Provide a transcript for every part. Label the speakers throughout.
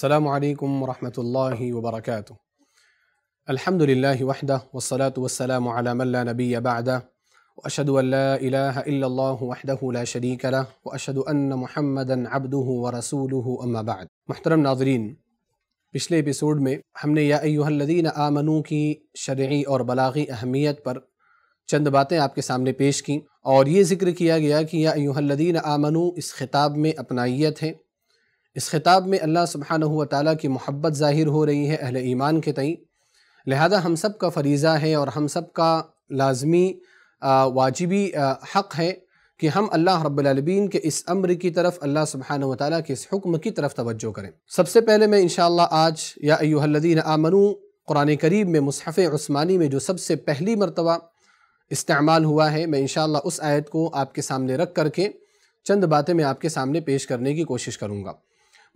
Speaker 1: السلام عليكم ورحمة الله وبركاته الحمد لله وحده والصلاة والسلام على من لا نبي بعده وأشهد أن لا إله إلا الله وحده لا شريك له وأشهد أن محمدا عبده ورسوله أما بعد محترم ناظرين پچھلے میں ہم نے یا ایوہ الذین آمنو کی شرعی اور بلاغی اہمیت پر چند باتیں آپ کے سامنے پیش کی اور یہ ذکر کیا گیا کہ یا ایوہ الذین آمنو اس خطاب میں اپنائیت है इस ख़िताब में अल्लाह सुबहान ताली की मोहब्बत ज़ाहिर हो रही है अहल ईमान के तई लिहाजा हम सब का फरीज़ा है और हम सब का लाजमी वाजिबी हक़ है कि हम अल्लाह रब्लबीन के इस अम्र की तरफ अल्लाह सुबहान वाली के इस हुक्म की तरफ तोज्जो करें सबसे पहले मैं इन आज या अयुहल्लिन आमनू कुरान करीब में मुसहफ़ स्मानी में जो सबसे पहली मरतबा इस्तेमाल हुआ है मैं इन उस आयत को आपके सामने रख करके चंद बातें मैं आपके सामने पेश करने की कोशिश करूँगा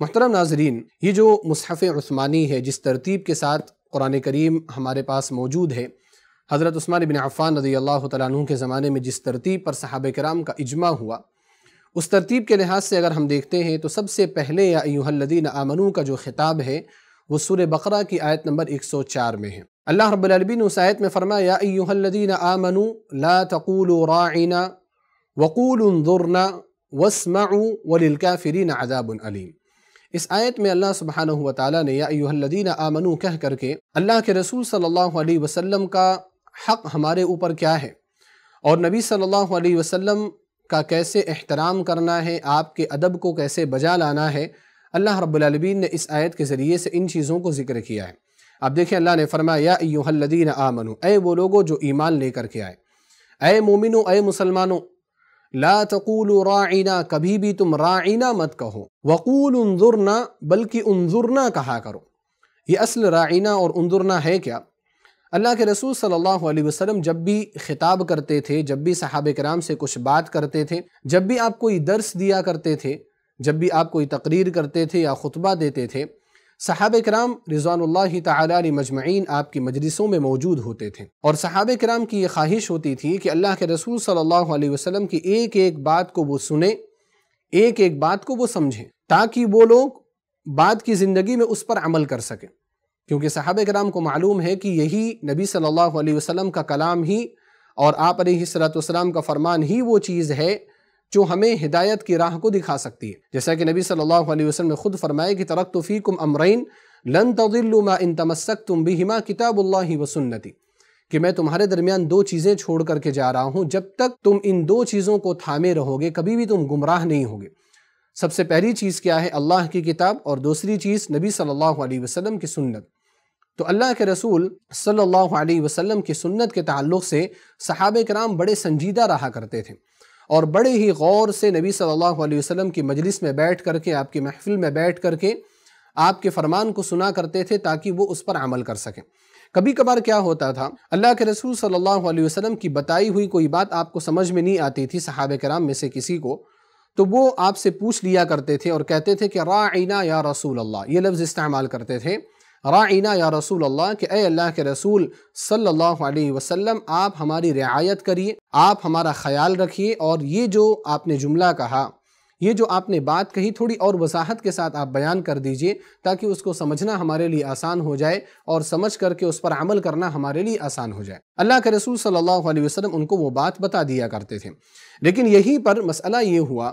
Speaker 1: मोहतरम नाजरीन ये जो मुसहफ़ उस्मानी है जिस तरतीब के साथ कुरान करीम हमारे पास मौजूद है हज़रत उस्मान बिन अफ़ान रदी अल्लाह तु के ज़माने में जिस तरतीब पर सहाब कराम का इजमा हुआ उस तरतीब के लिहाज से अगर हम देखते हैं तो सबसे पहले या यूहल्लिन आमनू का जो ख़िताब है वो सूर बकरा की आयत नंबर एक सौ चार में है अल्लाह रबीन ने उस आयत में फरमाया यूहल्लिन आमनु ला तकूल वक़ूल ज़ुरना वसमा वलिलकाफ़रीन अदाबन इस आयत में अल्लाह सुबहान ताली ने यादीन आमनु कह करके अल्लाह के रसूल सल्लल्लाहु अलैहि वसल्लम का हक़ हमारे ऊपर क्या है और नबी सल्लल्लाहु अलैहि वसल्लम का कैसे एहतराम करना है आपके अदब को कैसे बजा लाना है अल्लाह रब्लबीन ने इस आयत के ज़रिए से इन चीज़ों को ज़िक्र किया है आप देखें अल्लाह ने फरमाया यूहल्लदीन आमनु ए वो लोगो जो ईमान लेकर के आए ए मोमिनो ए मुसलमानों ला तकूल राइना कभी भी तुम राइना मत कहो वक़ूल उनजुरना बल्कि उनजुरना कहा करो ये असल राइना और उनजुरना है क्या अल्लाह के रसूल सल्लल्लाहु अलैहि वसल्लम जब भी ख़िताब करते थे जब भी सहाब कराम से कुछ बात करते थे जब भी आप कोई दर्स दिया करते थे जब भी आप कोई तकरीर करते थे या ख़ुतबा देते थे सहाब कराम रिजवानल्ला तला मजमैन आपकी मजलिसों में मौजूद होते थे और सहाब कराम की ये ख्वाहिश होती थी कि अल्लाह के रसूल सल्ह वसलम की एक एक बात को वो सुने एक एक बात को वो समझें ताकि वो लोग बाद की ज़िंदगी में उस पर अमल कर सकें क्योंकि सहाब कराम को मालूम है कि यही नबी सल्ला वसलम का कलाम ही और आप सलाम का फरमान ही वो चीज़ है जो हमें हिदायत की राह को दिखा सकती है जैसा कि नबी सल्लल्लाहु अलैहि वसल्लम ने खुद फरमाया कि तरक तफ़ीकुम अमरैन लन तदिल्लुमा इन तमस्क तुम भी हिमा किताबुल्ला व सुन्नति कि मैं तुम्हारे दरमियान दो चीज़ें छोड़ करके जा रहा हूँ जब तक तुम इन दो चीज़ों को थामे रहोगे कभी भी तुम गुमराह नहीं होगे सबसे पहली चीज़ क्या है अल्लाह की किताब और दूसरी चीज़ नबी सल्लल्लाहु अलैहि वसल्लम की सुन्नत तो अल्लाह के रसूल सल्लल्लाहु अलैहि वसल्लम की सुन्नत के ताल्लुक़ से सहाबे कराम बड़े संजीदा रहा करते थे और बड़े ही गौर से नबी सल्लल्लाहु अलैहि वसल्लम की मजलिस में बैठ कर के आपकी महफिल में बैठ कर के आपके फरमान को सुना करते थे ताकि वो उस पर अमल कर सकें कभी कभार क्या होता था अल्लाह के रसूल सल्लल्लाहु अलैहि वसल्लम की बताई हुई कोई बात आपको समझ में नहीं आती थी सहाब कराम में से किसी को तो वो आपसे पूछ लिया करते थे और कहते थे कि राइना या रसूल अल्लाह ये लफ्ज़ इस्तेमाल करते थे राइना या रसूल अल्लाह के अय अल्लाह के रसूल सल्लल्लाहु अलैहि वसल्लम आप हमारी रियायत करिए आप हमारा ख्याल रखिए और ये जो आपने जुमला कहा ये जो आपने बात कही थोड़ी और वजाहत के साथ आप बयान कर दीजिए ताकि उसको समझना हमारे लिए आसान हो जाए और समझ करके उस पर अमल करना हमारे लिए आसान हो जाए अल्लाह के रसूल सल्लल्लाहु अलैहि उनको वो बात बता दिया करते थे लेकिन यहीं पर मसला ये हुआ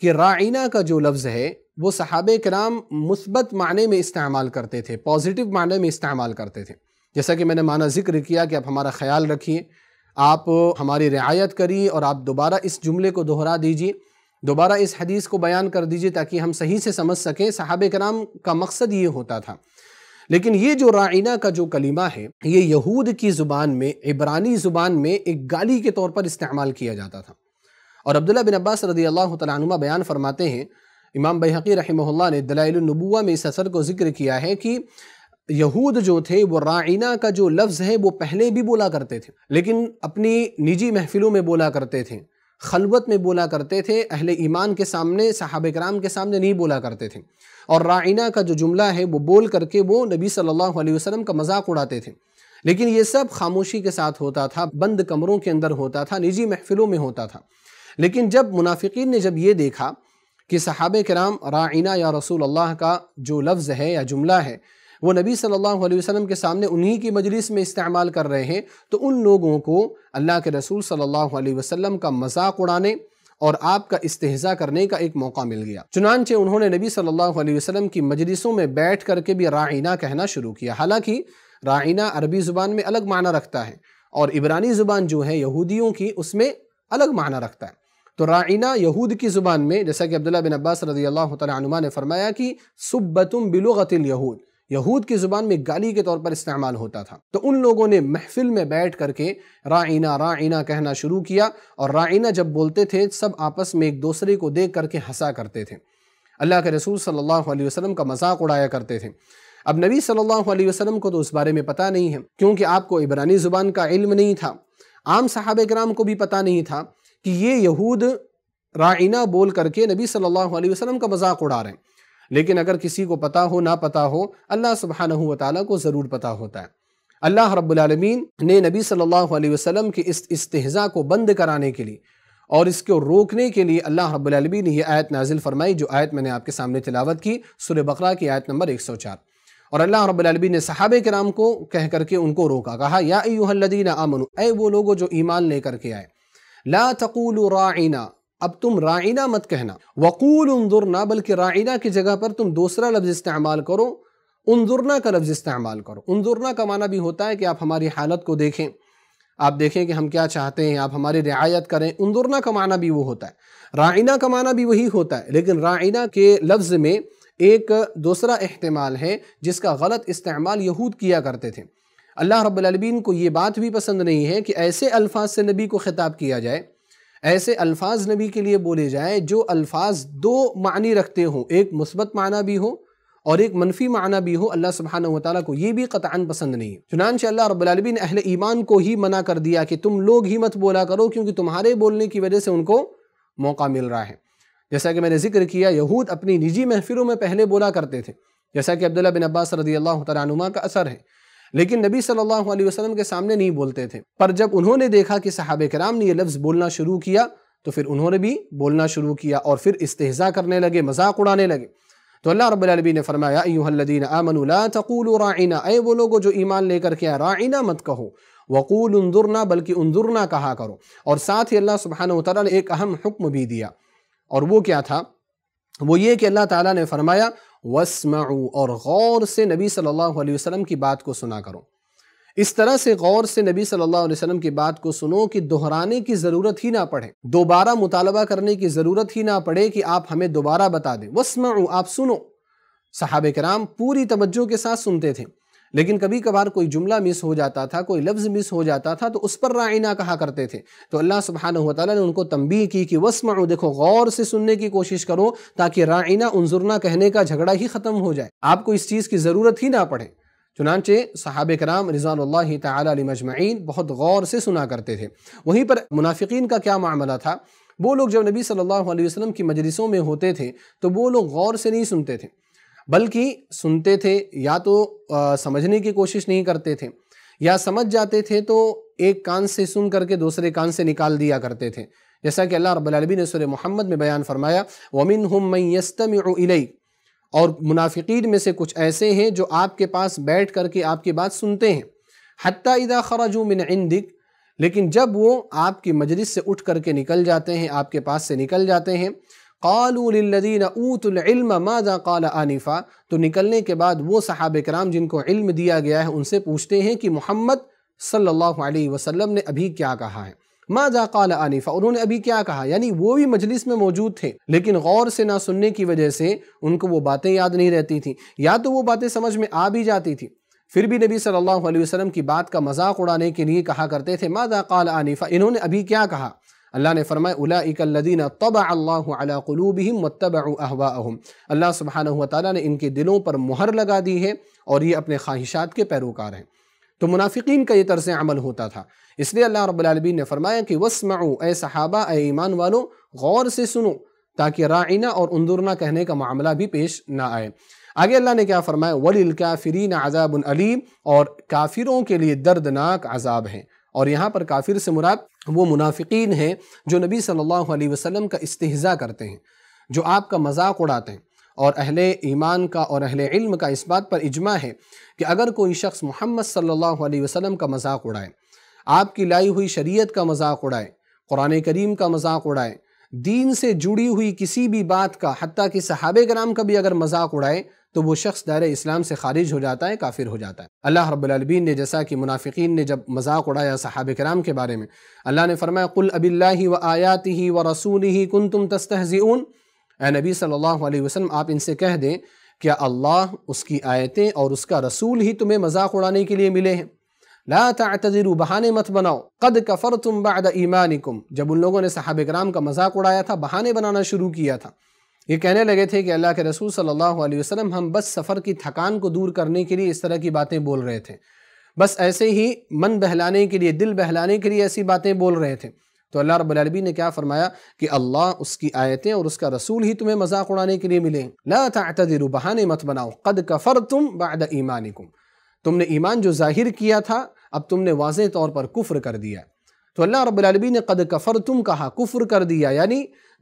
Speaker 1: कि राइना का जो लफ्ज़ है वो सहाब कराम मुस्बत माने में इस्तेमाल करते थे पॉजिटिव माने में इस्तेमाल करते थे जैसा कि मैंने माना जिक्र किया कि आप हमारा ख्याल रखिए आप हमारी रियायत करिए और आप दोबारा इस जुमले को दोहरा दीजिए दोबारा इस हदीस को बयान कर दीजिए ताकि हम सही से समझ सकें सहाब कराम का मकसद ये होता था लेकिन ये जो राइना का जो कलीमा है ये यहूद की ज़ुबान में इबरानी ज़ुबान में एक गाली के तौर पर इस्तेमाल किया जाता था और अब्दुल्ला बिन अब्बास रदी अल्लाह तुमा बयान फरमाते हैं इमाम बहकी रहमल्ला ने दलाइल दलाइलनबुआ में इस असर को ज़िक्र किया है कि यहूद जो थे वो राइना का जो लफ्ज़ है वो पहले भी बोला करते थे लेकिन अपनी निजी महफिलों में बोला करते थे खलबत में बोला करते थे अहले ईमान के सामने साहब कराम के सामने नहीं बोला करते थे और राइना का जो जुमला है वो बोल करके वो नबी सल्लल्लाहु अलैहि वसल्लम का मजाक उड़ाते थे लेकिन ये सब खामोशी के साथ होता था बंद कमरों के अंदर होता था निजी महफिलों में होता था लेकिन जब मुनाफिक ने जब ये देखा कि सहाब कराम राइना या रसूल अल्लाह का जो लफ्ज़ है या जुमला है वो नबी सल्लल्लाहु अलैहि वसल्लम के सामने उन्हीं की मजलिस में इस्तेमाल कर रहे हैं तो उन लोगों को अल्लाह के रसूल सल्लल्लाहु अलैहि वसल्लम का मजाक उड़ाने और आपका इस्तेजा करने का एक मौका मिल गया चुनानचे उन्होंने नबी सल्लल्लाहु अलैहि वसल्लम की मजलिसों में बैठ करके भी राइना कहना शुरू किया हालाँकि राइना अरबी ज़ुबान में अलग माना रखता है और इबरानी ज़ुबान जो है यहूदियों की उसमें अलग माना रखता है तो राइना यहूद की ज़ुबान में जैसा कि अब्दुल्ला बिन अब्बास रजी अल्लाह तुमा ने फरमाया कि सुब्बतुम बिलुगतिल यहूद यहूद की ज़ुबान में गाली के तौर पर इस्तेमाल होता था तो उन लोगों ने महफिल में बैठ करके राइना राइना कहना शुरू किया और राइना जब बोलते थे सब आपस में एक दूसरे को देख करके हंसा करते थे अल्लाह के रसूल सल्लल्लाहु अलैहि वसल्लम का मजाक उड़ाया करते थे अब नबी सल्लल्लाहु अलैहि वसल्लम को तो उस बारे में पता नहीं है क्योंकि आपको इबरानी ज़ुबान का इल्म नहीं था आम साहब कराम को भी पता नहीं था कि ये यहूद राइना बोल करके नबी सल्लल्लाहु अलैहि वसल्लम का मजाक उड़ा रहे हैं लेकिन अगर किसी को पता हो ना पता हो अल्लाह सुबहाना ताली को ज़रूर पता होता है अल्लाह रब्लमीन ने नबी सल्लल्लाहु अलैहि वसल्लम के इस इस्तजा को बंद कराने के लिए और इसको रोकने के लिए अल्लाह रब्लमी ने यह आयत नाजिल फरमाई जो आयत मैंने आपके सामने तिलावत की सुर बकरा की आयत नंबर एक सौ चार और अल्लाह रब्लमी ने सहाब कराम को कह करके उनको रोका कहा या अयुहल्लिन आमन ए वो लोगो जो ईमान लेकर के आए ला तकूल राइना अब तुम राइना मत कहना वक़ूल उनदुरना बल्कि राइना की जगह पर तुम दूसरा लफ्ज़ इस्तेमाल करो उनदुरना का लफ्ज़ इस्तेमाल करो उनदुरना का माना भी होता है कि आप हमारी हालत को देखें आप देखें कि हम क्या चाहते हैं आप हमारी रियायत करें उनदुरना का माना भी वो होता है राइना का माना भी वही होता है लेकिन राइना के लफ्ज़ में एक दूसरा अहतमाल है जिसका गलत इस्तेमाल यहूद किया करते थे अल्लाह रब्लमीन को ये बात भी पसंद नहीं है कि ऐसे अल्फाज से नबी को ख़िताब किया जाए ऐसे अल्फाज नबी के लिए बोले जाए जो अल्फाज दो मानी रखते हों एक मुस्बत माना भी हो और एक मनफी माना भी हो अल्लाह सुबहाना वाली को ये भी कतान पसंद नहीं चुनानचे अल्लाह ने अहल ईमान को ही मना कर दिया कि तुम लोग ही मत बोला करो क्योंकि तुम्हारे बोलने की वजह से उनको मौका मिल रहा है जैसा कि मैंने जिक्र किया यहूद अपनी निजी महफिलों में पहले बोला करते थे जैसा कि अब्दुल्ला बिन अब्बास रदी अल्लाह तुमा का असर है लेकिन नबी सल्लल्लाहु अलैहि वसल्लम के सामने नहीं बोलते थे पर जब उन्होंने देखा कि सहाब कराम ने ये लफ्ज़ बोलना शुरू किया तो फिर उन्होंने भी बोलना शुरू किया और फिर इस्तेजा करने लगे मजाक उड़ाने लगे तो अल्लाह रबी ने फरमाया यूहदीन आमनला तकूल राइना अय वो लोगो जो ईमान लेकर के आए राइना मत कहो वकूल उन्दुरना बल्कि उन्दुरना कहा करो और साथ ही अल्लाह सुबहान तला ने एक अहम हुक्म भी दिया और वो क्या था वो ये कि अल्लाह ताला ने फरमाया वसम और गौर से नबी सल्लल्लाहु अलैहि वसल्लम की बात को सुना करो इस तरह से गौर से नबी सल्लल्लाहु अलैहि वसल्लम की बात को सुनो कि दोहराने की ज़रूरत ही ना पड़े दोबारा मुतालबा करने की ज़रूरत ही ना पड़े कि आप हमें दोबारा बता दें वसम आप सुनो साहब कराम पूरी तवज्जो के साथ सुनते थे लेकिन कभी कभार कोई जुमला मिस हो जाता था कोई लफ्ज़ मिस हो जाता था तो उस पर राइना कहा करते थे तो अल्लाह सुबहान तौ ने उनको तंबी की कि वस्म देखो गौर से सुनने की कोशिश करो ताकि राइना उनजुरना कहने का झगड़ा ही ख़त्म हो जाए आपको इस चीज़ की ज़रूरत ही ना पड़े चुनानचे साहब कराम रिज़ान तली बहुत गौर से सुना करते थे वहीं पर मुनाफिकीन का क्या मामला था वो लोग जब नबी सल्लल्लाहु अलैहि वसल्लम की मजलिसों में होते थे तो वो लोग गौर से नहीं सुनते थे बल्कि सुनते थे या तो आ, समझने की कोशिश नहीं करते थे या समझ जाते थे तो एक कान से सुन करके दूसरे कान से निकाल दिया करते थे जैसा कि अल्लाह रबालबी ने सुर मोहम्मद में बयान फरमाया वमिन हम और मुनाफिकीन में से कुछ ऐसे हैं जो आपके पास बैठ करके आपकी बात सुनते हैं हती इदा खराजू मिन इंदिक लेकिन जब वो आपकी मजलिस से उठ करके निकल जाते हैं आपके पास से निकल जाते हैं कालदीन ऊतम माजा कल आनिफ़ा तो निकलने के बाद वो सहाब कराम जिनको इल्म दिया गया है उनसे पूछते हैं कि मोहम्मद सल्लल्लाहु अलैहि वसल्लम ने अभी क्या कहा है माजा कल आनिफ़ा उन्होंने अभी क्या कहा यानी वो भी मजलिस में मौजूद थे लेकिन गौर से ना सुनने की वजह से उनको वो बातें याद नहीं रहती थी या तो वो बातें समझ में आ भी जाती थी फिर भी नबी सल्लल्लाहु अलैहि वसल्लम की बात का मजाक उड़ाने के लिए कहा करते थे माजा कल आनिफ़ा इन्होंने अभी क्या कहा अल्लाह ने फरमाया उला इकल्लिन तब अल्लाहलूबम मतब अहवाम अल्लाह सुबहाना ताली ने इनके दिलों पर मुहर लगा दी है और ये अपने ख्वाहिशात के पैरोकार हैं तो मुनाफिकीन का ये तर्ज अमल होता था इसलिए अल्लाह रबालबी ने फरमाया कि वसमाओ ए सहाबा ए ईमान वालों गौर से सुनो ताकि राइना और उन्दुरना कहने का मामला भी पेश ना आए आगे अल्लाह ने क्या फरमाया वलिल काफरीन अजाब अलीम और काफिरों के लिए दर्दनाक अजाब हैं और यहाँ पर काफिर से मुराद वो मुनाफिकीन हैं जो नबी सल्लल्लाहु अलैहि वसल्लम का इस्तेहज़ा करते हैं जो आपका मजाक उड़ाते हैं और अहले ईमान का और अहले इल्म का इस बात पर इजमा है कि अगर कोई शख्स मोहम्मद सल्लल्लाहु अलैहि वसल्लम का मजाक उड़ाए आपकी लाई हुई शरीयत का मजाक उड़ाए कुरान करीम का मजाक उड़ाए दीन से जुड़ी हुई किसी भी बात का हती कि सहाबे कराम का भी अगर मजाक उड़ाए तो वो शख्स दायरे इस्लाम से खारिज हो जाता है काफिर हो जाता है अल्लाह रब्लबीन ने जैसा कि मुनाफिकीन ने जब मजाक उड़ाया साहब कराम के बारे में अल्लाह ने फरमाया कुल अबिल्ला व आयात ही व रसूल ही कन तुम ए नबी सल्ला वसलम आप इनसे कह दें क्या अल्लाह उसकी आयतें और उसका रसूल ही तुम्हें मजाक उड़ाने के लिए मिले हैं ला बहाने मत बनाओ कद कफ़र तुम बाद ईमानिकुम जब उन लोगों ने साहब कराम का मजाक उड़ाया था बहाने बनाना शुरू किया था ये कहने लगे थे कि अल्लाह के रसूल सल्लल्लाहु अलैहि वसल्लम हम बस सफ़र की थकान को दूर करने के लिए इस तरह की बातें बोल रहे थे बस ऐसे ही मन बहलाने के लिए दिल बहलाने के लिए ऐसी बातें बोल रहे थे तो अल्लाह रबालबी ने क्या फरमाया कि अल्लाह उसकी आयतें और उसका रसूल ही तुम्हें मजाक उड़ाने के लिए मिले ला तदिर बहाने मत बनाओ कद कफ़र तुम बाद ईमान तुमने ईमान जो जाहिर किया था अब तुमने वाज तौर पर कुफ्र कर दिया तो अल्लाह रब्लमी ने कद कफ़र तुम कहा कुफ़्र कर दिया यानी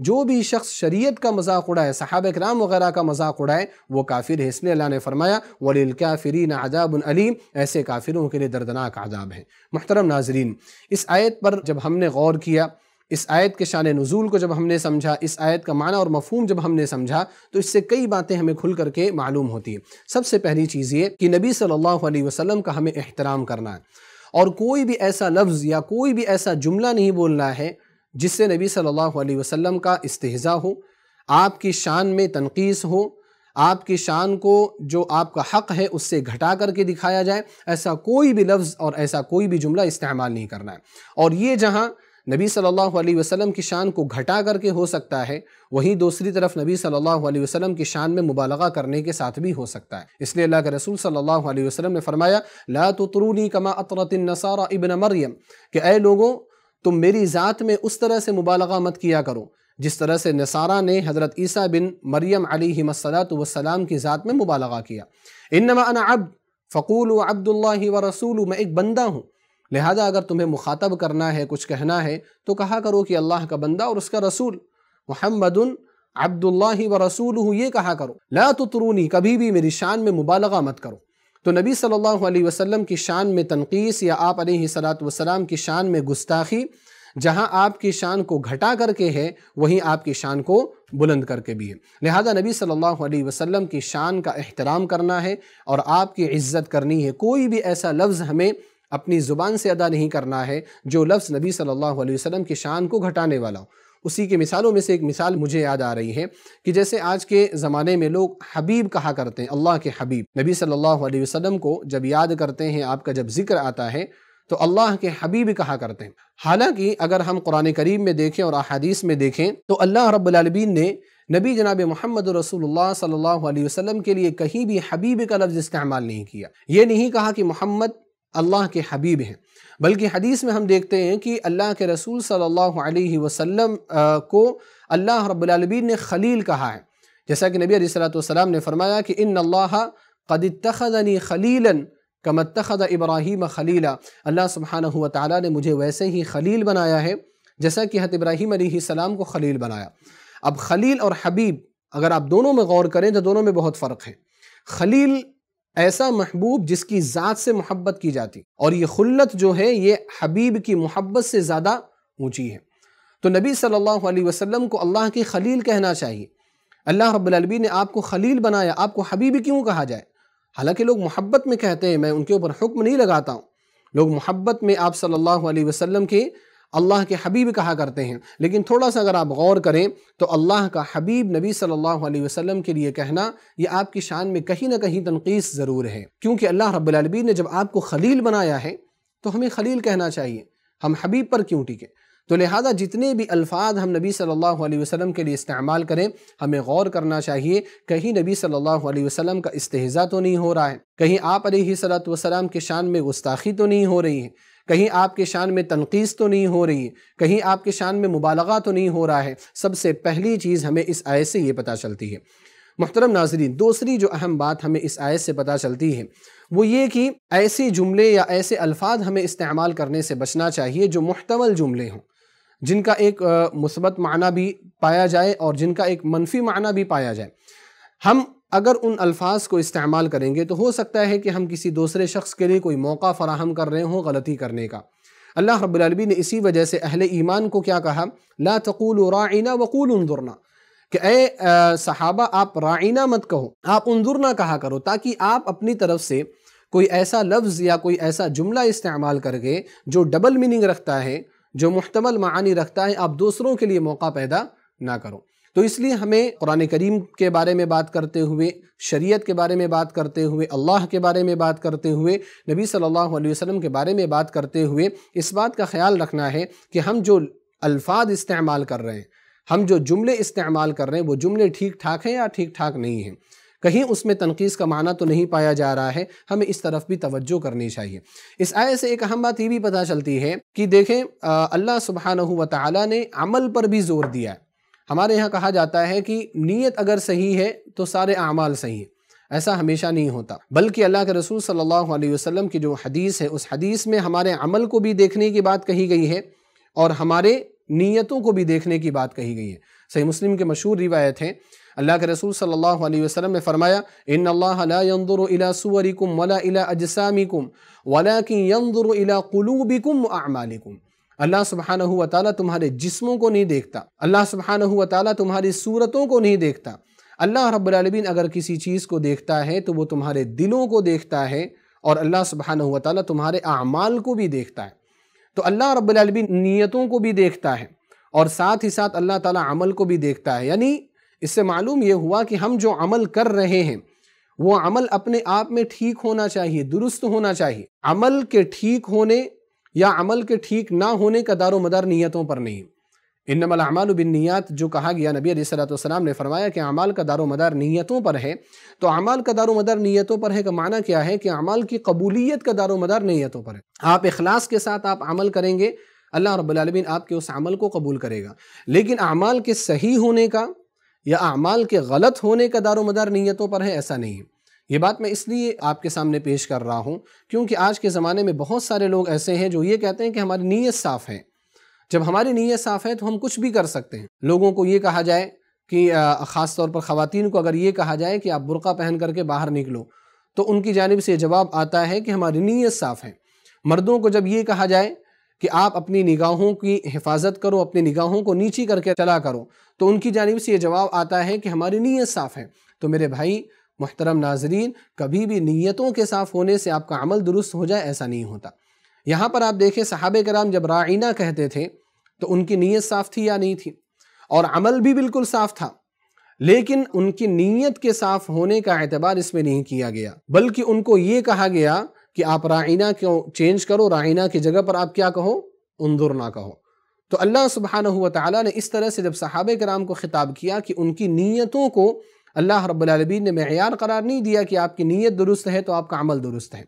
Speaker 1: जो भी शख्स शरीयत का मजाक उड़ाए सहाब कराम वगैरह का मजाक उड़ाए वो काफिर है इसलिए अल्लाह ने फरमाया वलिल काफिरीन आजाब अलीम ऐसे काफिरों के लिए दर्दनाक आजाब है महतरम नाजरीन इस आयत पर जब हमने गौर किया इस आयत के शान नज़ूल को जब हमने समझा इस आयत का माना और मफहम जब हमने समझा तो इससे कई बातें हमें खुल करके मालूम होती हैं सबसे पहली चीज़ ये कि नबी सल्लल्लाहु अलैहि वसल्लम का हमें एहतराम करना है और कोई भी ऐसा लफ्ज़ या कोई भी ऐसा जुमला नहीं बोलना है जिससे नबी सल्लल्लाहु अलैहि वसल्लम का इस्तेहज़ा हो आपकी शान में तनकीस हो आपकी शान को जो आपका हक़ है उससे घटा करके दिखाया जाए ऐसा कोई भी लफ्ज़ और ऐसा कोई भी जुमला इस्तेमाल नहीं करना है और ये जहाँ नबी सल्लल्लाहु अलैहि वसल्लम की शान को घटा करके हो सकता है वहीं दूसरी तरफ नबी सल्लल्लाहु अलैहि वसल्लम की शान में मुबालगा करने के साथ भी हो सकता है इसलिए अल्लाह के रसूल सल्लल्लाहु अलैहि वसल्लम ने फरमाया ला तो तरूनी कमा अतरतिन नसारा इबन मरियम कि अय लोगों तुम मेरी ज़ात में उस तरह से मुबालगा मत किया करो जिस तरह से नसारा ने हज़रत ईसा बिन मरियम वसलाम की ज़ात में मुबालगा किया इन नमा अना अब्द फ़कूल अब्दुल्ला व रसूल मैं एक बंदा हूँ लिहाजा अगर तुम्हें मुखातब करना है कुछ कहना है तो कहा करो कि अल्लाह का बंदा और उसका रसूल महमदन अब्दुल्ला व रसूल हूँ ये कहा करो ला तो तुरूनी कभी भी मेरी शान में मुबालगा मत करो तो नबी सल्लल्लाहु अलैहि वसल्लम की शान में तनकीस या आप सलात वसलाम की शान में गुस्ताखी जहां आपकी शान को घटा करके है वहीं आपकी शान को बुलंद करके भी है लिहाजा नबी सल्लल्लाहु अलैहि वसल्लम की शान का एहतराम करना है और आपकी इज्जत करनी है कोई भी ऐसा लफ्ज़ हमें अपनी ज़ुबान से अदा नहीं करना है जो लफ्ज़ नबी सल्लल्लाहु अलैहि वसल्लम की शान को घटाने वाला हो उसी के मिसालों में से एक मिसाल मुझे याद आ रही है कि जैसे आज के ज़माने में लोग हबीब कहा करते हैं अल्लाह के हबीब नबी सल्लल्लाहु अलैहि वसल्लम को जब याद करते हैं आपका जब जिक्र आता है तो अल्लाह के हबीब कहा करते हैं हालांकि अगर हम कुरान करीम में देखें और अहादीस में देखें तो अल्लाह रब्लबीन ने नबी जनाब मोहम्मद रसूलुल्लाह सल्लल्लाहु अलैहि वसल्लम के लिए कहीं भी हबीब का लफ्ज़ इस्तेमाल नहीं किया ये नहीं कहा कि मोहम्मद अल्लाह के हबीब हैं बल्कि हदीस में हम देखते हैं कि अल्लाह के रसूल सल्लल्लाहु अलैहि वसल्लम को अल्लाह रब्लबीन ने खलील कहा है जैसा कि नबी सलाम ने फरमाया कि इन अल्लाह कद तखदनी खलीलन कमतखद इब्राहिम खलीला अल्लाह सुबहाना हुआ ताली ने मुझे वैसे ही खलील बनाया है जैसा कि हत इब्राहिम सलाम को खलील बनाया अब खलील और हबीब अगर आप दोनों में गौर करें तो दोनों में बहुत फ़र्क है खलील ऐसा महबूब जिसकी ज़ात से मोहब्बत की जाती और ये खुल्लत जो है ये हबीब की मोहब्बत से ज़्यादा ऊँची है तो नबी सल्लल्लाहु अलैहि वसल्लम को अल्लाह की खलील कहना चाहिए अल्लाह रब्लबी ने आपको खलील बनाया आपको हबीब क्यों कहा जाए हालांकि लोग मोहब्बत में कहते हैं मैं उनके ऊपर हुक्म नहीं लगाता हूँ लोग मोहब्बत में आप सल्लल्लाहु अलैहि वसल्लम के अल्लाह के हबीब कहा करते हैं लेकिन थोड़ा सा अगर आप गौर करें तो अल्लाह का हबीब नबी सल्लल्लाहु अलैहि वसल्लम के लिए कहना ये आपकी शान में कहीं ना कहीं तनकीस ज़रूर है क्योंकि अल्लाह रब्लबी ने जब आपको खलील बनाया है तो हमें खलील कहना चाहिए हम हबीब पर क्यों टिके तो लिहाजा जितने भी अल्फाज हम नबी सल्लल्लाहु अलैहि वसल्लम के लिए इस्तेमाल करें हमें गौर करना चाहिए कहीं नबी सल्लल्लाहु अलैहि वसल्लम का इस्तेजा तो नहीं हो रहा है कहीं आप सलात वसलाम के शान में गुस्ताखी तो नहीं हो रही है कहीं आपके शान में तनकीस तो नहीं हो रही कहीं आपके शान में मुबालगा तो नहीं हो रहा है सबसे पहली चीज़ हमें इस आय से ये पता चलती है मोहतरम नाजरीन दूसरी जो अहम बात हमें इस आयत से पता चलती है वो ये कि ऐसे जुमले या ऐसे अल्फाज हमें इस्तेमाल करने से बचना चाहिए जो महतवल जुमले हों जिनका एक मुसबत माना भी पाया जाए और जिनका एक मनफी माना भी पाया जाए हम अगर उन अल्फाज को इस्तेमाल करेंगे तो हो सकता है कि हम किसी दूसरे शख्स के लिए कोई मौका फराहम कर रहे हों गलती करने का अल्लाह रब्लबी ने इसी वजह से अहले ईमान को क्या कहा ला तकूल राइना वकूल उन्दुरना कि ए सहाबा आप राइना मत कहो आप उन्दुरना कहा करो ताकि आप अपनी तरफ से कोई ऐसा लफ्ज़ या कोई ऐसा जुमला इस्तेमाल करके जो डबल मीनिंग रखता है जो मुहतमल मानी रखता है आप दूसरों के लिए मौका पैदा ना करो तो इसलिए हमें कुरान करीम के बारे में बात करते हुए शरीयत के बारे में बात करते हुए अल्लाह के बारे में बात करते हुए नबी सल्लल्लाहु अलैहि वसल्लम के बारे में बात करते हुए इस बात का ख्याल रखना है कि हम जो अल्फाज इस्तेमाल कर रहे हैं हम जो जुमले इस्तेमाल कर रहे हैं वो जुमले ठीक ठाक हैं या ठीक ठाक नहीं हैं कहीं उसमें तनकीस का माना तो नहीं पाया जा रहा है हमें इस तरफ भी तवज्जो करनी चाहिए इस आय से एक अहम बात ये भी पता चलती है कि देखें अल्लाह सुबहानहु व ने अमल पर भी जोर दिया है हमारे यहाँ कहा जाता है कि नीयत अगर सही है तो सारे अमाल सही हैं ऐसा हमेशा नहीं होता बल्कि अल्लाह के रसूल सल्लल्लाहु अलैहि वसल्लम की जो हदीस है उस हदीस में हमारे अमल को भी देखने की बात कही गई है और हमारे नीयतों को भी देखने की बात कही गई है सही मुस्लिम के मशहूर रिवायत हैं अल्लाह के रसूल सल्लल्लाहु अलैहि वसल्लम ने फरमाया इन अल्लाह सुवरिकुम वला इला अजसामिकुम वला कि इला कुलूबिकुम अमालिकुम अल्लाह सुबहाना हुआ ताली तुम्हारे जिस्मों को नहीं देखता अल्लाह सुबहाना हुआ ताली तुम्हारी सूरतों को नहीं देखता अल्लाह रब्लमीन अगर किसी चीज़ को देखता है तो वो तुम्हारे दिलों को देखता है और अल्लाह सुबहाना हुआ ताली तुम्हारे अमाल को भी देखता है तो अल्लाह रब्लमीन नीयतों को भी देखता है और साथ ही साथ अल्लाह ताली अमल को भी देखता है यानी इससे मालूम ये हुआ कि हम जो अमल कर रहे हैं वो अमल अपने आप में ठीक होना चाहिए दुरुस्त होना चाहिए अमल के ठीक होने या अमल के ठीक ना होने का दारो मदार नीयतों पर नहीं इनमल बिन नीयत जो कहा गया नबी अलैहिस्सलाम ने फरमाया कि अमाल का दारो मदार नीयतों पर है तो अमाल का दारो मदार नीयतों पर है का माना क्या है कि अमाल की कबूलीत का दारो मदार नीयतों पर है आप अखलास के साथ आप अमल करेंगे अल्लाह रबालमीन आपके उस अमल को कबूल करेगा लेकिन अमाल के सही होने का या अमाल के गलत होने का दारो मदार नीयतों पर है ऐसा नहीं ये बात मैं इसलिए आपके सामने पेश कर रहा हूँ क्योंकि आज के ज़माने में बहुत सारे लोग ऐसे हैं जो ये कहते हैं कि हमारी नीयत साफ़ है जब हमारी नीयत साफ़ है तो हम कुछ भी कर सकते हैं लोगों को ये कहा जाए कि ख़ास तौर पर ख़वातीन को अगर ये कहा जाए कि आप बुरक़ा पहन करके बाहर निकलो तो उनकी जानब से जवाब आता है कि हमारी नीयत साफ़ है मर्दों को जब ये कहा जाए कि आप अपनी निगाहों की हिफाजत करो अपनी निगाहों को नीची करके चला करो तो उनकी जानब से ये जवाब आता है कि हमारी नीयत साफ़ है तो मेरे भाई मोहतरम नाजरीन कभी भी नीयतों के साफ़ होने से आपका अमल दुरुस्त हो जाए ऐसा नहीं होता यहाँ पर आप देखें साहब कराम जब राइना कहते थे तो उनकी नीयत साफ़ थी या नहीं थी और अमल भी बिल्कुल साफ़ था लेकिन उनकी नीयत के साफ़ होने का एतबार इसमें नहीं किया गया बल्कि उनको ये कहा गया कि आप राइना क्यों चेंज करो राइना की जगह पर आप क्या कहो उन्दुर ना कहो तो अल्लाह सुबहान हुआ तरह से जब साहब कराम को ख़िताब किया कि उनकी नीयतों को अल्लाह रबालमीन ने मैार करार नहीं दिया कि आपकी नीयत दुरुस्त है तो आपका अमल दुरुस्त है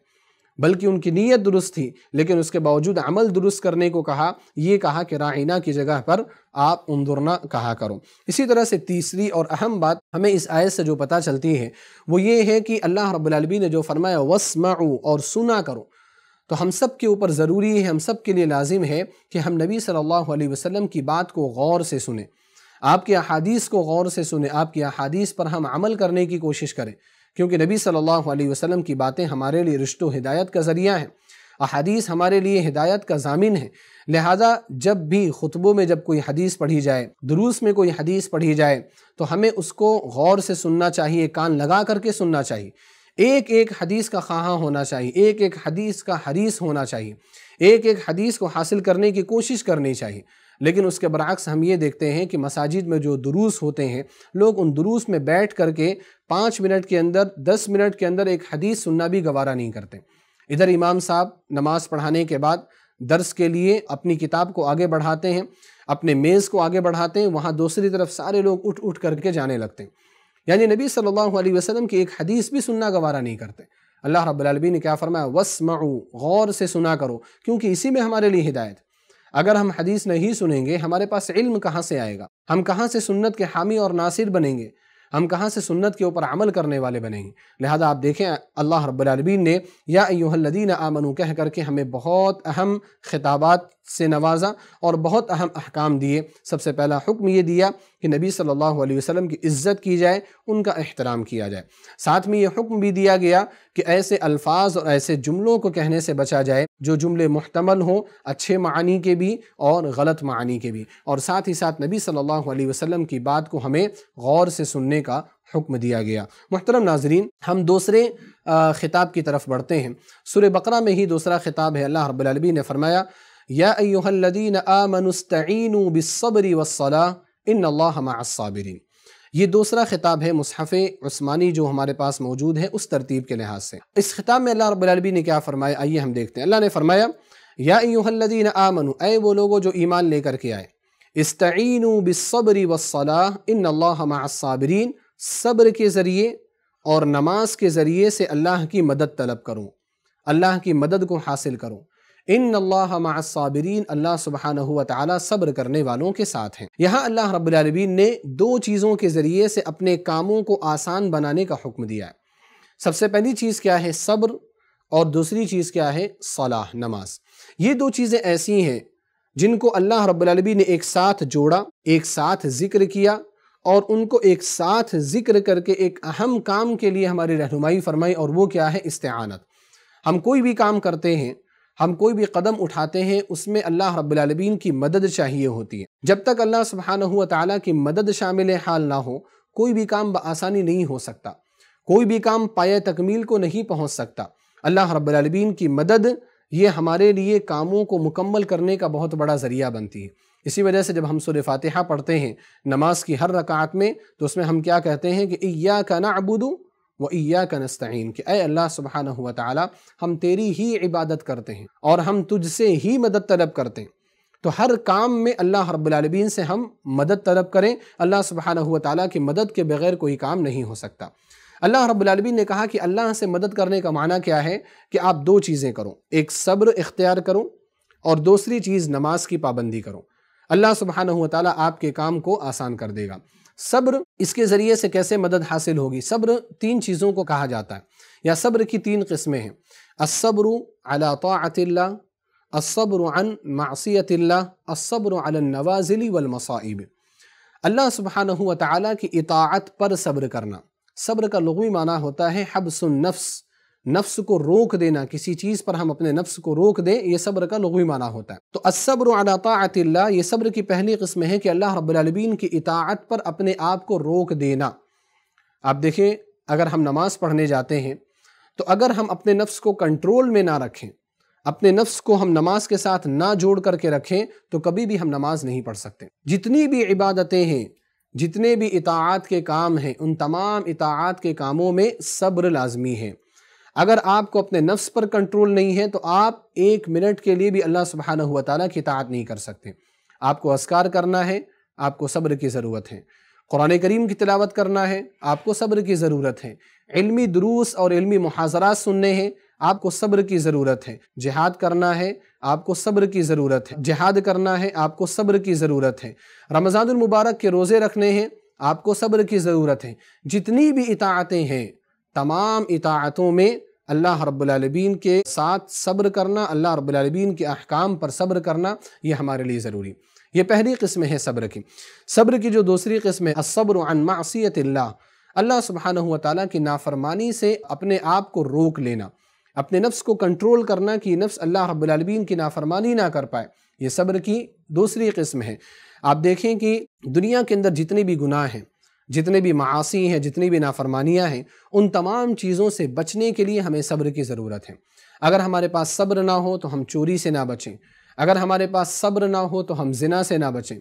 Speaker 1: बल्कि उनकी नीयत दुरुस्त थी लेकिन उसके बावजूद अमल दुरुस्त करने को कहा यह कहा कि राइना की जगह पर आप उमदुरना कहा करो इसी तरह से तीसरी और अहम बात हमें इस आयत से जो पता चलती है वो ये है कि अल्लाह रबालमी ने जो फरमाया वसमाऊ और सुना करो तो हम सब के ऊपर ज़रूरी है हम सब के लिए लाजिम है कि हम नबी सल्लल्लाहु अलैहि वसल्लम की बात को गौर से सुने आपके अहादीस को गौर से सुने आपकी अहादीस पर हम अमल करने की कोशिश करें क्योंकि नबी सल्लल्लाहु अलैहि वसल्लम की बातें हमारे लिए रिश्तों हिदायत का ज़रिया है अहादीस हमारे लिए हिदायत का जामिन है लिहाजा जब भी खुतबों में जब कोई हदीस पढ़ी जाए दुरूस में कोई हदीस पढ़ी जाए तो हमें उसको गौर से सुनना चाहिए कान लगा करके सुनना चाहिए एक एक हदीस का खाहा होना चाहिए एक एक हदीस का हरीस होना चाहिए एक एक हदीस को हासिल करने की कोशिश करनी चाहिए लेकिन उसके बरक्स हम ये देखते हैं कि मसाजिद में जो दुरूस होते हैं लोग उन दुरूस में बैठ करके पाँच मिनट के अंदर दस मिनट के अंदर एक हदीस सुनना भी गवारा नहीं करते इधर इमाम साहब नमाज़ पढ़ाने के बाद दर्स के लिए अपनी किताब को आगे बढ़ाते हैं अपने मेज़ को आगे बढ़ाते हैं वहाँ दूसरी तरफ सारे लोग उठ उठ करके जाने लगते हैं यानी नबी सल्लल्लाहु अलैहि वसल्लम की एक हदीस भी सुनना गवारा नहीं करते अल्लाह रब्बुल ने क्या फरमाया वसमऊ गौर से सुना करो क्योंकि इसी में हमारे लिए हिदायत अगर हम हदीस नहीं सुनेंगे हमारे पास इल्म कहाँ से आएगा हम कहाँ से सुन्नत के हामी और नासिर बनेंगे हम कहाँ से सुन्नत के ऊपर अमल करने वाले बनेंगे लिहाजा आप देखें अल्लाह रब्बुल रबालमीन ने या यूहल्लदीन आमनु कह करके हमें बहुत अहम खिताबात से नवाजा और बहुत अहम अहकाम दिए सबसे पहला हुक्म ये दिया कि नबी सल्लल्लाहु अलैहि वसल्लम की इज़्ज़त की जाए उनका एहतराम किया जाए साथ में ये हुक्म भी दिया गया कि ऐसे अल्फाज और ऐसे जुमलों को कहने से बचा जाए जो जुमले महतमल हों अच्छे मानी के भी और गलत मानी के भी और साथ ही साथ नबी सल्लल्लाहु अलैहि वसल्लम की बात को हमें गौर से सुनने का हुक्म दिया गया मोहतरम नाजरीन हम दूसरे ख़िताब की तरफ बढ़ते हैं सुर बकरा में ही दूसरा ख़िताब है अल्लाह रब्बुल ने फरमाया या अयोहल्लिन आमनस्तन बिसब्री वसला इन ये दूसरा ख़िताब है मुसहफ़ उस्मानी जो हमारे पास मौजूद है उस तरतीब के लिहाज से इस ख़िताब में अल्लाह रबालबी ने क्या फ़रमाया आइए हम देखते हैं अल्लाह ने फ़रमाया या अयोहल्लिन आमनु ए वो लोगो जो ईमान लेकर के आए इस्तीन बिसबरी वसला इन अल्लाबरीन सब्र के ज़रिए और नमाज के ज़रिए से अल्लाह की मदद तलब करूँ अल्लाह की मदद को हासिल करूँ इन अल्लाह अल्लाह सुबहान ताली सब्र करने वालों के साथ हैं यहाँ अल्लाह रबालमीन ने दो चीज़ों के ज़रिए से अपने कामों को आसान बनाने का हुक्म दिया है सबसे पहली चीज़ क्या है सब्र और दूसरी चीज़ क्या है सलाह नमाज ये दो चीज़ें ऐसी हैं जिनको अल्लाह रबालमी ने एक साथ जोड़ा एक साथ ज़िक्र किया और उनको एक साथ ज़िक्र करके एक अहम काम के लिए हमारी रहनुमाई फरमाई और वो क्या है इस्तेनत हम कोई भी काम करते हैं हम कोई भी कदम उठाते हैं उसमें अल्लाह रब्लबीन की मदद चाहिए होती है जब तक अल्लाह सुबह तला की मदद शामिल हाल ना हो कोई भी काम बसानी नहीं हो सकता कोई भी काम पाए तकमील को नहीं पहुँच सकता अल्लाह रब्लबीन की मदद ये हमारे लिए कामों को मुकम्मल करने का बहुत बड़ा ज़रिया बनती है इसी वजह से जब हम सुर फातिहा पढ़ते हैं नमाज की हर रकात में तो उसमें हम क्या कहते हैं कि या का ना अबूदू व ईया का नस्तीन कि अय अल्लाह सुबहाना हुआ ताली हम तेरी ही इबादत करते हैं और हम तुझसे ही मदद तलब करते हैं तो हर काम में अल्लाह रब्लबीन से हम मदद तलब करें अल्लाह सुबहाना हुआ ताली की मदद के बगैर कोई काम नहीं हो सकता अल्लाह रब्लबीन ने कहा कि अल्लाह से मदद करने का माना क्या है कि आप दो चीज़ें करो एक सब्र इख्तियार करो और दूसरी चीज़ नमाज की पाबंदी करो अल्लाह सुबहाना हुआ ताली आपके काम को आसान कर देगा सब्र इसके ज़रिए से कैसे मदद हासिल होगी सब्र तीन चीज़ों को कहा जाता है या सब्र की तीन किस्में हैं असब्र अला तातिल्ला असब्र अन मासीतिल्ला असब्र अलनवाजिली वलमसाइब अल्लाह सुबहान व ताली की इतात पर सब्र करना सब्र का लगवी माना होता है हबसुलनफ्स नफ्स को रोक देना किसी चीज़ पर हम अपने नफ्स को रोक दें यह सब्र का लघवी माना होता है तो असब्र अलाताला ये सब्र की पहली कस्म है कि अल्लाह रबालमीन की इतात पर अपने आप को रोक देना आप देखें अगर हम नमाज़ पढ़ने जाते हैं तो अगर हम अपने नफ्स को कंट्रोल में ना रखें अपने नफ्स को हम नमाज के साथ ना जोड़ करके रखें तो कभी भी हम नमाज नहीं पढ़ सकते जितनी भी इबादतें हैं जितने भी इतात के काम हैं उन तमाम इतात के कामों में सब्र लाजमी है अगर आपको अपने नफ्स पर कंट्रोल नहीं है तो आप एक मिनट के लिए भी अल्लाह सुबहाना हुआ तला की तात नहीं कर सकते आपको असकार करना है आपको सब्र की ज़रूरत है कुरान करीम की तिलावत करना है आपको सब्र की ज़रूरत है इलमी दरूस और इलमी मुहाजरात सुनने हैं आपको सब्र की ज़रूरत है जिहाद करना है आपको सब्र की ज़रूरत है जिहाद करना है आपको सब्र की ज़रूरत है रमज़ानमबारक के रोज़े रखने हैं आपको सब्र की ज़रूरत है जितनी भी इताते हैं तमाम इताअतों में अल्लाह रब्बुलरबीन के साथ सब्र करना अल्लाह रब्बुलरबीन के अहकाम पर सब्र करना ये हमारे लिए ज़रूरी ये पहली किस्म है सब्र की सब्र की जो दूसरी किस्म है असब्र अनमासीत अल्लाह सुबहाना ताली की नाफरमानी से अपने आप को रोक लेना अपने नफ्स को कंट्रोल करना कि नफ्स अल्लाह रब्बुलरबीन की नाफरमानी ना कर पाए ये सब्र की दूसरी किस्म है आप देखें कि दुनिया के अंदर जितने भी गुनाह हैं जितने भी मासी हैं जितनी भी नाफरमानियाँ हैं उन तमाम चीज़ों से बचने के लिए हमें सब्र की ज़रूरत है अगर हमारे पास सब्र ना हो तो हम चोरी से ना बचें अगर हमारे पास सब्र ना हो तो हम जिना से ना बचें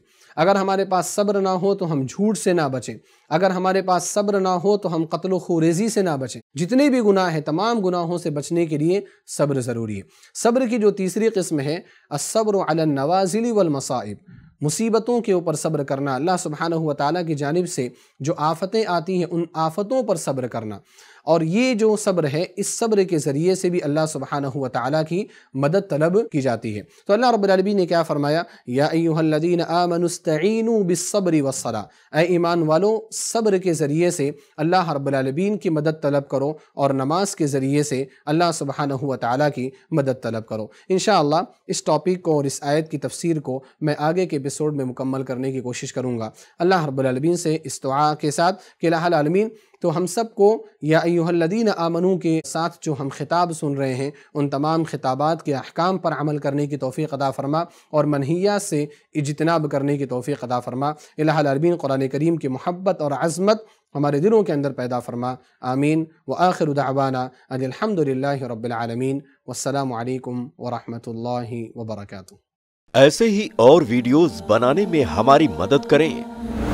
Speaker 1: अगर हमारे पास सब्र ना हो तो हम झूठ से ना बचें अगर हमारे पास सब्र ना हो तो हम कत्ल खुरेजी से ना बचें जितने भी गुनाह हैं तमाम गुनाहों से बचने के लिए सब्र ज़रूरी है सब्र की जो तीसरी किस्म है असब्र अलनवाजिली वलमसाइब मुसीबतों के ऊपर सब्र करना अल्लाह सुबहाना हुआ ताली की जानब से जो आफतें आती हैं उन आफतों पर सब्र करना और ये जो सब्र है इस सब्र के ज़रिए से भी अल्लाह सुबहाना हुआ ताली की मदद तलब की जाती है तो अल्लाह रबी ने क्या फ़रमाया यादीन आमनस्तीन बिसब्री वसला ए ईमान वालों सब्र के ज़रिए से अल्लाह रबालमीन की मदद तलब करो और नमाज के ज़रिए से अल्लाह सुबहाना हुआ ताली की मदद तलब करो इन इस टॉपिक को और इस आयत की तफसीर को मैं आगे के एपिसोड में मुकम्मल करने की कोशिश करूँगा अल्लाह रबालमीन से इस दुआ के साथ कि लामीन तो हम सबको या यूहल्लदीन आमनू के साथ जो हम खिताब सुन रहे हैं उन तमाम खिताबात के अहकाम पर अमल करने की तोफ़ी अदा फरमा और मनहिया से इजतनाब करने की तोफ़ी अदा फरमा अलाबीन कुरान करीम की मोहब्बत और अज़मत हमारे दिलों के अंदर पैदा फरमा आमीन व आखिर उदावाना अलहमदिल्ला रबालमीन वालकम वरहल वबरक ऐसे ही और वीडियोज़ बनाने में हमारी मदद करें